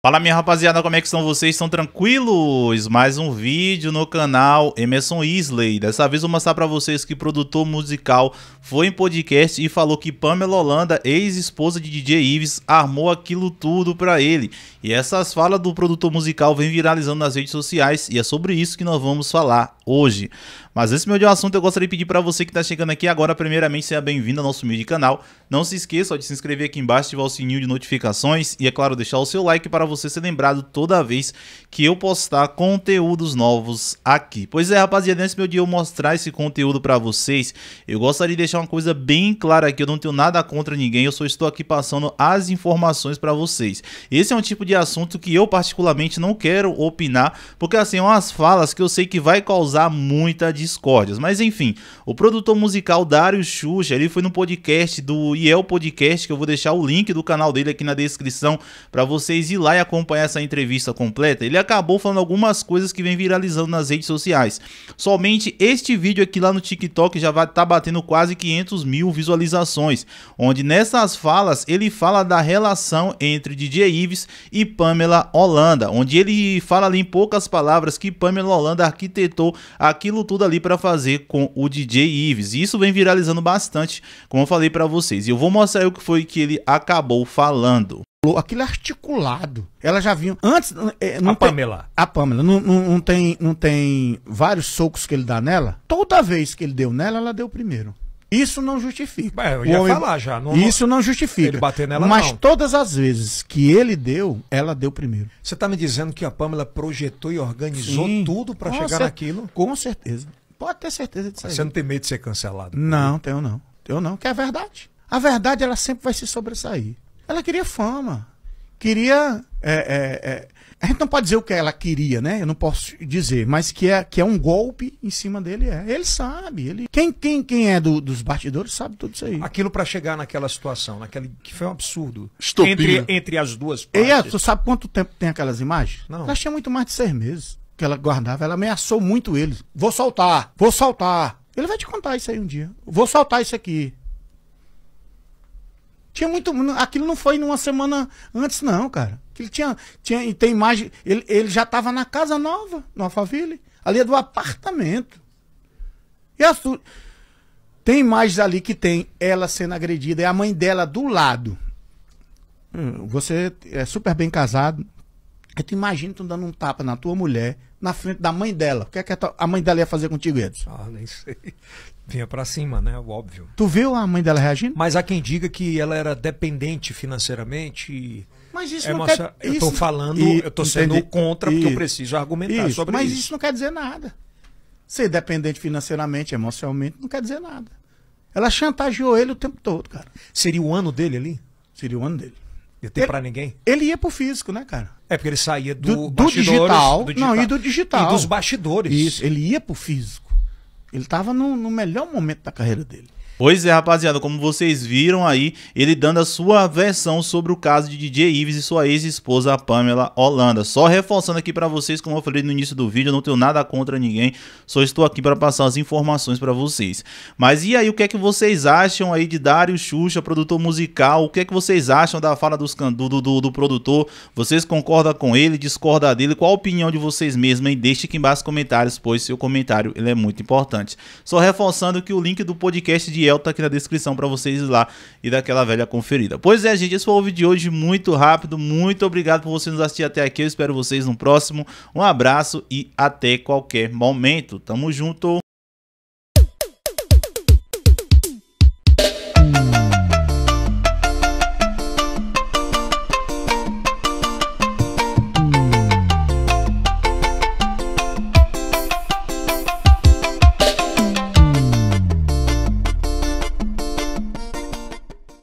Fala minha rapaziada, como é que estão vocês? Estão tranquilos? Mais um vídeo no canal Emerson Isley. Dessa vez vou mostrar pra vocês que produtor musical foi em podcast e falou que Pamela Holanda, ex-esposa de DJ Ives, armou aquilo tudo pra ele. E essas falas do produtor musical vem viralizando nas redes sociais e é sobre isso que nós vamos falar hoje. Mas esse meu de assunto, eu gostaria de pedir para você que está chegando aqui agora, primeiramente, seja bem-vindo ao nosso vídeo canal. Não se esqueça de se inscrever aqui embaixo, ativar o sininho de notificações e, é claro, deixar o seu like para você ser lembrado toda vez que eu postar conteúdos novos aqui. Pois é, rapaziada, nesse meu dia eu mostrar esse conteúdo para vocês, eu gostaria de deixar uma coisa bem clara aqui, eu não tenho nada contra ninguém, eu só estou aqui passando as informações para vocês. Esse é um tipo de assunto que eu particularmente não quero opinar, porque assim, é umas falas que eu sei que vai causar causar muita discórdia. Mas enfim, o produtor musical Dário Xuxa, ele foi no podcast do IEL Podcast, que eu vou deixar o link do canal dele aqui na descrição para vocês ir lá e acompanhar essa entrevista completa. Ele acabou falando algumas coisas que vem viralizando nas redes sociais. Somente este vídeo aqui lá no TikTok já vai estar tá batendo quase 500 mil visualizações, onde nessas falas ele fala da relação entre DJ Ives e Pamela Holanda, onde ele fala ali em poucas palavras que Pamela Holanda arquitetou aquilo tudo ali para fazer com o DJ Ives. E isso vem viralizando bastante, como eu falei para vocês. E eu vou mostrar o que foi que ele acabou falando aquilo é articulado. Ela já vinha antes. Eh, eh, não a tem, Pamela. A Pamela. Não, não, não, tem, não tem vários socos que ele dá nela? Toda vez que ele deu nela, ela deu primeiro. Isso não justifica. eu ia homem... falar já. Não... Isso não justifica. Ele bater nela, Mas não. todas as vezes que ele deu, ela deu primeiro. Você está me dizendo que a Pamela projetou e organizou Sim. tudo para chegar cer... naquilo? Com certeza. Pode ter certeza disso. Você não tem medo de ser cancelado? Né? Não, tenho não. Eu não, que é a verdade. A verdade, ela sempre vai se sobressair. Ela queria fama. Queria é, é, é a gente não pode dizer o que ela queria, né? Eu não posso dizer, mas que é, que é um golpe em cima dele, é. Ele sabe, ele. Quem, quem, quem é do, dos bastidores sabe tudo isso aí. Aquilo para chegar naquela situação, naquele que foi um absurdo. estupidez Entre, né? entre as duas é, partes. E tu sabe quanto tempo tem aquelas imagens? Não. Elas tinham muito mais de seis meses que ela guardava. Ela ameaçou muito ele. Vou soltar, vou soltar. Ele vai te contar isso aí um dia. Vou soltar isso aqui. Tinha muito. Aquilo não foi numa semana antes, não, cara. ele tinha. tinha e tem imagem. Ele, ele já estava na casa nova, no Alphaville. Ali é do apartamento. E a, tem imagens ali que tem ela sendo agredida e é a mãe dela do lado. Hum, você é super bem casado, eu te imagino tu dando um tapa na tua mulher, na frente da mãe dela. O que é que a, mãe dela ia fazer contigo, Edson? Ah, nem sei. Vinha pra cima, né? O óbvio. Tu viu a mãe dela reagindo? Mas há quem diga que ela era dependente financeiramente e... Mas isso é não quer... Eu isso... tô falando, e... eu tô sendo contra porque eu preciso argumentar isso. sobre Mas isso. Mas isso não quer dizer nada. Ser dependente financeiramente, emocionalmente, não quer dizer nada. Ela chantageou ele o tempo todo, cara. Seria o ano dele ali? Seria o ano dele. Ia ter ele... pra ninguém? Ele ia pro físico, né, cara? É porque ele saía do, do, do digital, do digital. Não, e do digital. E dos bastidores. Isso, ele ia pro físico. Ele estava no, no melhor momento da carreira dele. Pois é, rapaziada, como vocês viram aí, ele dando a sua versão sobre o caso de DJ Ives e sua ex-esposa Pamela Holanda. Só reforçando aqui para vocês, como eu falei no início do vídeo, eu não tenho nada contra ninguém, só estou aqui para passar as informações para vocês. Mas e aí, o que é que vocês acham aí de Dário Xuxa, produtor musical? O que é que vocês acham da fala dos, do, do, do produtor? Vocês concordam com ele, discordam dele? Qual a opinião de vocês mesmos? E deixe aqui embaixo nos comentários, pois seu comentário ele é muito importante. Só reforçando que o link do podcast de Fiel tá aqui na descrição para vocês ir lá e daquela velha conferida. Pois é, gente, esse foi o vídeo de hoje muito rápido. Muito obrigado por você nos assistir até aqui. Eu espero vocês no próximo. Um abraço e até qualquer momento. Tamo junto!